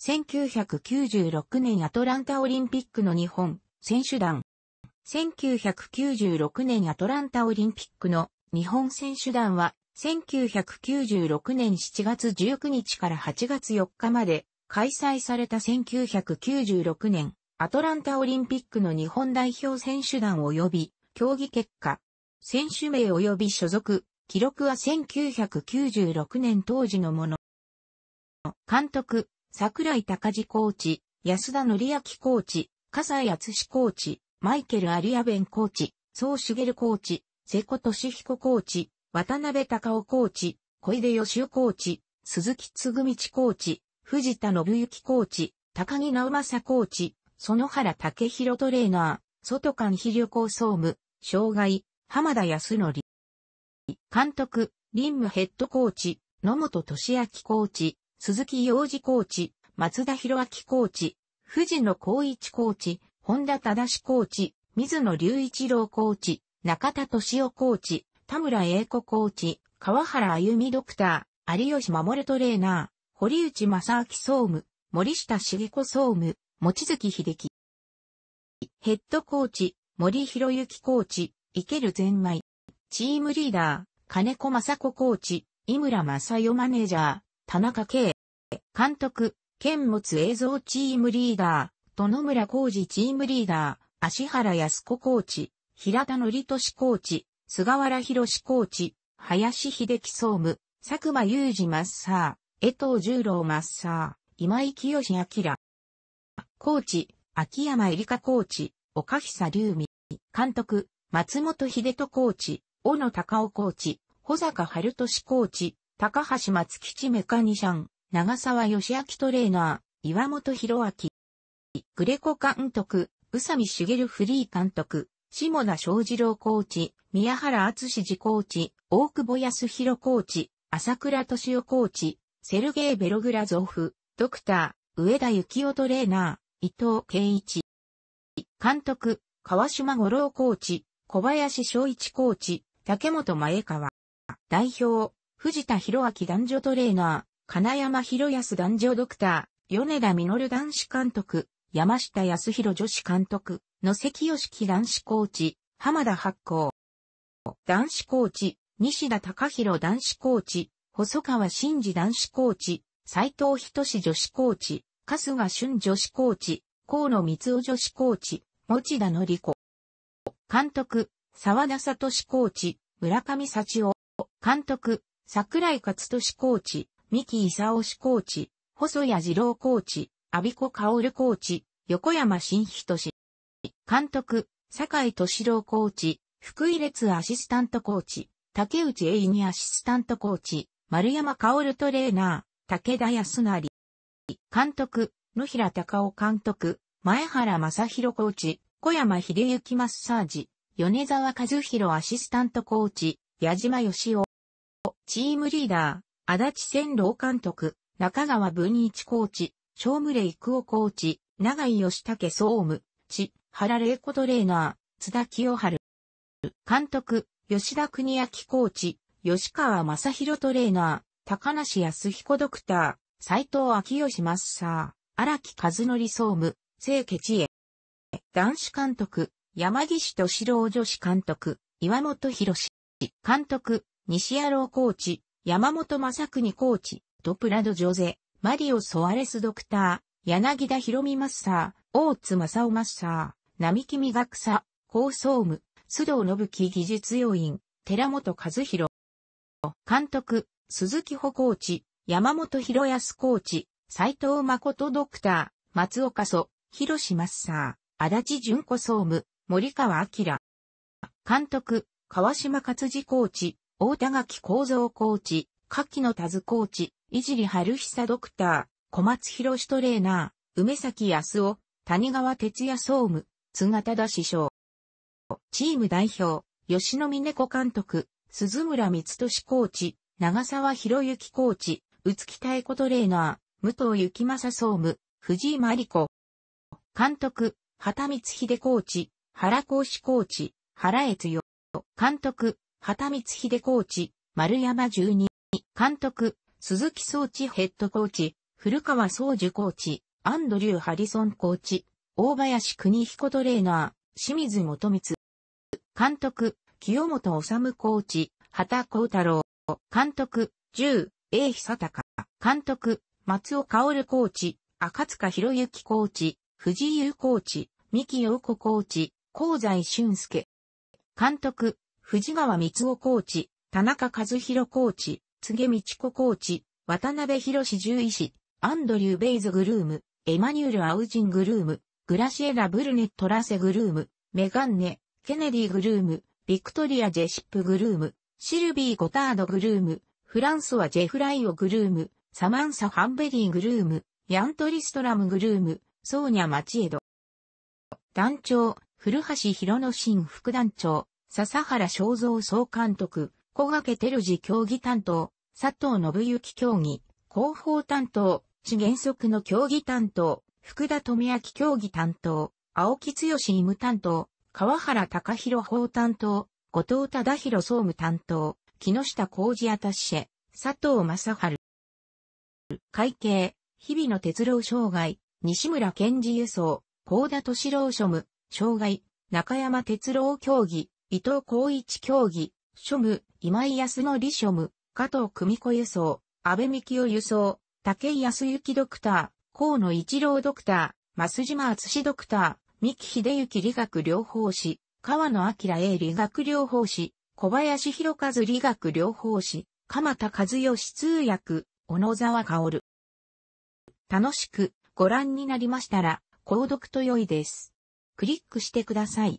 1996年アトランタオリンピックの日本選手団。1996年アトランタオリンピックの日本選手団は、1996年7月19日から8月4日まで開催された1996年アトランタオリンピックの日本代表選手団及び競技結果、選手名及び所属、記録は1996年当時のもの。監督、桜井隆治コーチ、安田則明コーチ、笠井敦コーチ、マイケル有アベンコーチ、総茂コーチ、瀬古俊彦コーチ、渡辺隆夫コーチ、小出義雄コーチ、鈴木つぐみちコーチ、藤田信之コーチ、高木直政コーチ、園原武弘トレーナー、外間非旅行総務、障害、浜田康則。監督、林務ヘッドコーチ、野本俊明コーチ、鈴木洋二コーチ、松田博明コーチ、藤野光一コーチ、本田忠志コーチ、水野隆一郎コーチ、中田敏夫コーチ、田村英子コーチ、川原歩美ドクター、有吉守トレーナー、堀内正明総務、森下茂子総務、望月秀樹。ヘッドコーチ、森博之コーチ、池る全米。チームリーダー、金子正子コーチ、井村正代マネージャー、田中圭、監督、剣持映像チームリーダー、殿村浩二チームリーダー、足原康子コーチ、平田則俊コーチ、菅原博士コーチ、林秀樹総務、佐久間雄二マッサー、江藤十郎マッサー、今井清明。コーチ、秋山恵里香コーチ、岡久隆美、監督、松本秀人コーチ、小野隆夫コーチ、保坂春俊コーチ、高橋松吉メカニシャン、長沢義明トレーナー、岩本博明。グレコ監督、宇佐美茂フリー監督、下田昌二郎コーチ、宮原厚次コーチ、大久保康弘コーチ、朝倉敏夫コーチ、セルゲイ・ベログラゾフ、ドクター、上田幸夫トレーナー、伊藤圭一。監督、川島五郎コーチ、小林昭一コーチ、竹本前川。代表、藤田博明男女トレーナー、金山博康男女ドクター、米田実男子監督、山下康弘女子監督、野関義樹男子コーチ、浜田発行。男子コーチ、西田隆弘男子コーチ、細川真二男子コーチ、斎藤仁女子コーチ、春日俊女子コーチ、河野光雄女子コーチ、持田のり子。監督、沢田聡コーチ、村上幸男。監督、桜井勝利コーチ、三木勲氏コーチ、細谷二郎コーチ、阿鼻子薫コーチ、横山新人氏。監督、坂井敏郎コーチ、福井列アシスタントコーチ、竹内栄二アシスタントコーチ、丸山薫トレーナー、武田康成。監督、野平隆夫監督、前原正宏コーチ、小山秀幸マッサージ、米沢和弘アシスタントコーチ、矢島義夫。チームリーダー、足立千郎監督、中川文一コーチ、正村育夫コーチ、長井義武総務、千原玲子トレーナー、津田清春。監督、吉田国明コーチ、吉川正宏トレーナー、高梨康彦ドクター、斎藤昭義マッサー、荒木和則総務、清家知恵。男子監督、山岸敏郎女子監督、岩本博監督、西野郎コーチ、山本正邦コーチ、ドプラドジョゼ、マリオ・ソアレスドクター、柳田博美マッサー、大津正夫マッサー、並木美学佐、高総務、須藤信樹技術要員、寺本和弘。監督、鈴木保コーチ、山本博康コーチ、斎藤誠ドクター、松岡祖、広志マッサー、足立淳子総務、森川明。監督、川島勝治コーチ、大田垣構造コーチ、柿野田津コーチ、いじり春久ドクター、小松博士トレーナー、梅崎康夫、谷川哲也総務、津形田師匠。チーム代表、吉野峰子監督、鈴村光俊コーチ、長沢博之コーチ、宇津木太子トレーナー、武藤幸正総務、藤井真理子。監督、畑光秀コーチ、原光師コーチ、原悦代。監督、畑光秀コーチ、丸山十二、監督、鈴木総知ヘッドコーチ、古川総樹コーチ、アンドリュー・ハリソンコーチ、大林邦彦トレーナー、清水元光。監督、清本治コーチ、畑幸太郎。監督、十、A 久隆。監督、松尾薫コーチ、赤塚博之コーチ、藤井優コーチ、三木陽子コーチ、香西俊介。監督、藤川光子コーチ、田中和弘コーチ、柘道子コーチ、渡辺博士獣医師、アンドリュー・ベイズグルーム、エマニュール・アウジングルーム、グラシエラ・ブルネット・ラセグルーム、メガンネ、ケネディグルーム、ビクトリア・ジェシップグルーム、シルビー・ゴタードグルーム、フランソワ・ジェフライオグルーム、サマンサ・ハンベリーグルーム、ヤントリストラムグルーム、ソーニャ・マチエド。団長、古橋博之進副団長、笹原正蔵総監督、小掛照次競技担当、佐藤信之競技、広報担当、資原則の競技担当、福田富明競技担当、青木剛医務担当、川原隆弘法担当、後藤忠弘総務担当、木下浩二アタッシェ、佐藤正春。会計、日々の鉄郎障害、西村健治輸送、高田敏郎庶務、障害、中山鉄郎競技、伊藤光一競技、庶務、今井康則庶務、加藤久美子輸送、安倍紀夫輸送、武井康之ドクター、河野一郎ドクター、増島厚史ドクター、三木秀幸理学療法士、川野明英理学療法士、小林博和理学療法士、鎌田和義通訳、小野沢薫。楽しくご覧になりましたら、購読と良いです。クリックしてください。